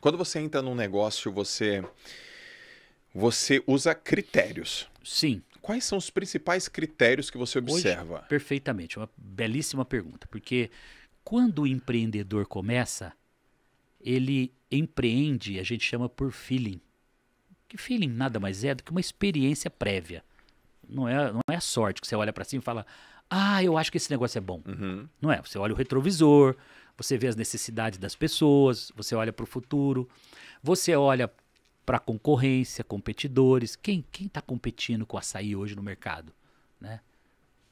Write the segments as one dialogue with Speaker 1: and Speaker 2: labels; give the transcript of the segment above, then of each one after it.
Speaker 1: Quando você entra num negócio, você você usa critérios. Sim. Quais são os principais critérios que você observa? Hoje, perfeitamente, uma belíssima pergunta, porque quando o empreendedor começa, ele empreende, a gente chama por feeling. Que feeling nada mais é do que uma experiência prévia. Não é, não é sorte que você olha para cima e fala: "Ah, eu acho que esse negócio é bom". Uhum. Não é, você olha o retrovisor, você vê as necessidades das pessoas, você olha para o futuro, você olha para a concorrência, competidores. Quem está competindo com açaí hoje no mercado? Né?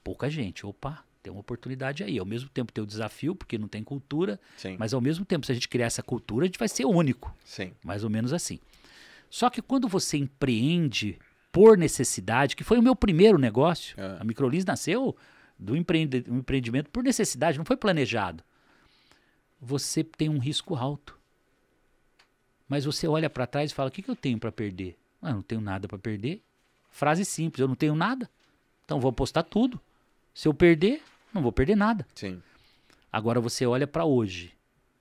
Speaker 1: Pouca gente. Opa, tem uma oportunidade aí. Ao mesmo tempo tem o desafio, porque não tem cultura, Sim. mas ao mesmo tempo, se a gente criar essa cultura, a gente vai ser único. Sim. Mais ou menos assim. Só que quando você empreende por necessidade, que foi o meu primeiro negócio, é. a Microlis nasceu do empreendimento por necessidade, não foi planejado você tem um risco alto. Mas você olha para trás e fala: o que, que eu tenho para perder? Ah, não tenho nada para perder. Frase simples: eu não tenho nada. Então vou apostar tudo. Se eu perder, não vou perder nada. Sim. Agora você olha para hoje.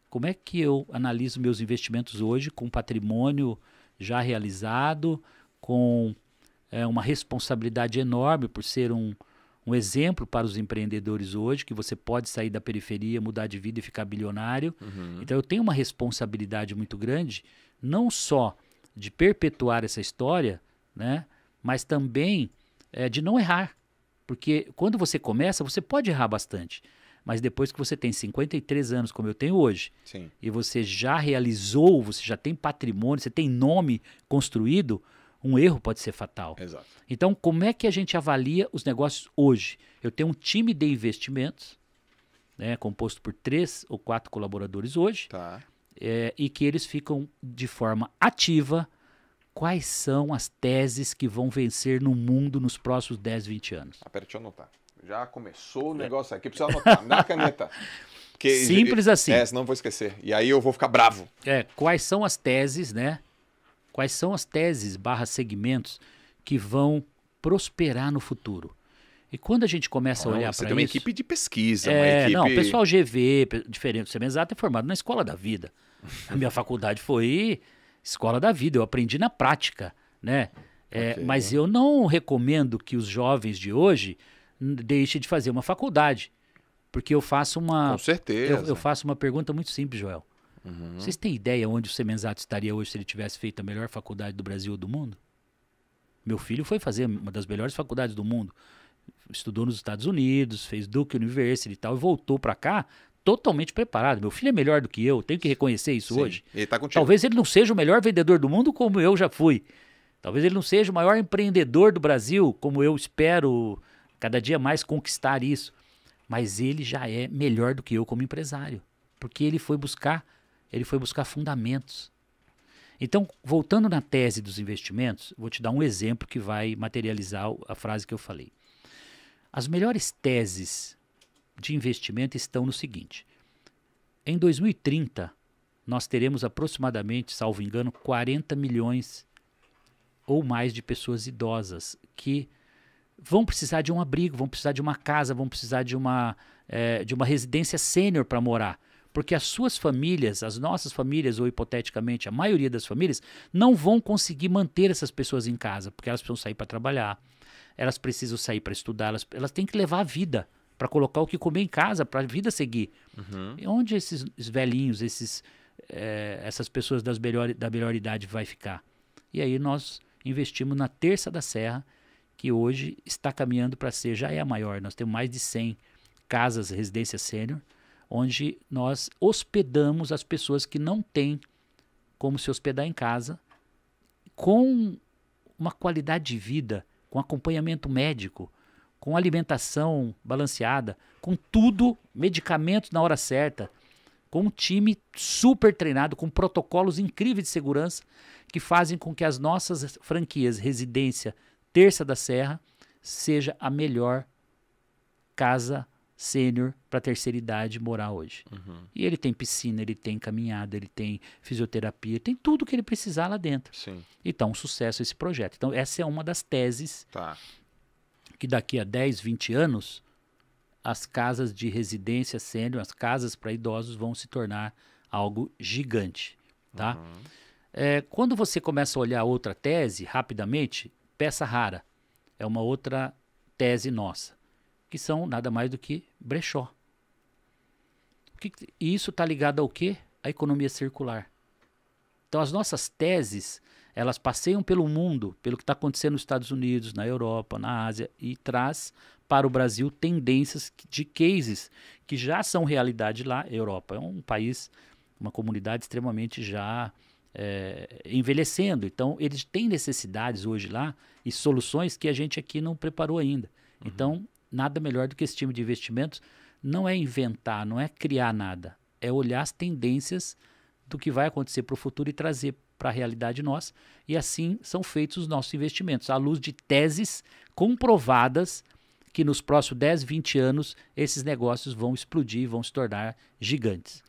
Speaker 1: Como é que eu analiso meus investimentos hoje com patrimônio já realizado, com é, uma responsabilidade enorme por ser um, um exemplo para os empreendedores hoje, que você pode sair da periferia, mudar de vida e ficar bilionário. Uhum. Então eu tenho uma responsabilidade muito grande, não só de perpetuar essa história, né, mas também é, de não errar. Porque quando você começa, você pode errar bastante. Mas depois que você tem 53 anos, como eu tenho hoje, Sim. e você já realizou, você já tem patrimônio, você tem nome construído, um erro pode ser fatal. Exato. Então, como é que a gente avalia os negócios hoje? Eu tenho um time de investimentos, né, composto por três ou quatro colaboradores hoje, tá. é, e que eles ficam de forma ativa quais são as teses que vão vencer no mundo nos próximos 10, 20 anos. Ah, pera, deixa eu anotar. Já começou o é. negócio aqui, precisa anotar. Me dá caneta.
Speaker 2: Que, Simples assim. É,
Speaker 1: senão eu vou esquecer. E aí eu vou ficar bravo. É, quais são as teses, né? Quais são as teses barra segmentos que vão prosperar no futuro? E quando a gente começa a olhar para isso... Você tem uma equipe de pesquisa, é, equipe... Não, o pessoal GV, diferente do Semenzato, é formado na escola da vida. a minha faculdade foi escola da vida, eu aprendi na prática, né? É, okay. Mas eu não recomendo que os jovens de hoje deixem de fazer uma faculdade. Porque eu faço uma... Com certeza. eu, eu faço uma pergunta muito simples, Joel. Uhum. Vocês têm ideia onde o Semenzato estaria hoje se ele tivesse feito a melhor faculdade do Brasil ou do mundo? Meu filho foi fazer uma das melhores faculdades do mundo. Estudou nos Estados Unidos, fez Duke University e tal, e voltou para cá totalmente preparado. Meu filho é melhor do que eu, tenho que reconhecer isso Sim, hoje. Ele tá Talvez ele não seja o melhor vendedor do mundo como eu já fui. Talvez ele não seja o maior empreendedor do Brasil, como eu espero cada dia mais conquistar isso. Mas ele já é melhor do que eu como empresário, porque ele foi buscar ele foi buscar fundamentos. Então, voltando na tese dos investimentos, vou te dar um exemplo que vai materializar a frase que eu falei. As melhores teses de investimento estão no seguinte: em 2030, nós teremos aproximadamente, salvo engano, 40 milhões ou mais de pessoas idosas que vão precisar de um abrigo, vão precisar de uma casa, vão precisar de uma, é, de uma residência sênior para morar porque as suas famílias, as nossas famílias, ou hipoteticamente a maioria das famílias, não vão conseguir manter essas pessoas em casa, porque elas precisam sair para trabalhar, elas precisam sair para estudar, elas, elas têm que levar a vida para colocar o que comer em casa, para a vida seguir. Uhum. E onde esses velhinhos, esses, é, essas pessoas das melhor, da melhor idade vai ficar? E aí nós investimos na Terça da Serra, que hoje está caminhando para ser, já é a maior, nós temos mais de 100 casas, residências sênior, onde nós hospedamos as pessoas que não têm como se hospedar em casa, com uma qualidade de vida, com acompanhamento médico, com alimentação balanceada, com tudo, medicamentos na hora certa, com um time super treinado, com protocolos incríveis de segurança que fazem com que as nossas franquias Residência Terça da Serra seja a melhor casa sênior para terceira idade morar hoje. Uhum. E ele tem piscina, ele tem caminhada, ele tem fisioterapia, tem tudo que ele precisar lá dentro. Sim. E então, é um sucesso esse projeto. Então, essa é uma das teses tá. que daqui a 10, 20 anos, as casas de residência sênior, as casas para idosos vão se tornar algo gigante. Tá? Uhum. É, quando você começa a olhar outra tese, rapidamente, peça rara. É uma outra tese nossa que são nada mais do que brechó. e isso está ligado ao quê? À economia circular. Então as nossas teses, elas passeiam pelo mundo, pelo que está acontecendo nos Estados Unidos, na Europa, na Ásia, e traz para o Brasil tendências de cases que já são realidade lá. Europa é um país, uma comunidade extremamente já é, envelhecendo. Então eles têm necessidades hoje lá e soluções que a gente aqui não preparou ainda. Uhum. Então nada melhor do que esse time de investimentos não é inventar, não é criar nada, é olhar as tendências do que vai acontecer para o futuro e trazer para a realidade nossa. E assim são feitos os nossos investimentos, à luz de teses comprovadas que nos próximos 10, 20 anos esses negócios vão explodir, vão se tornar gigantes.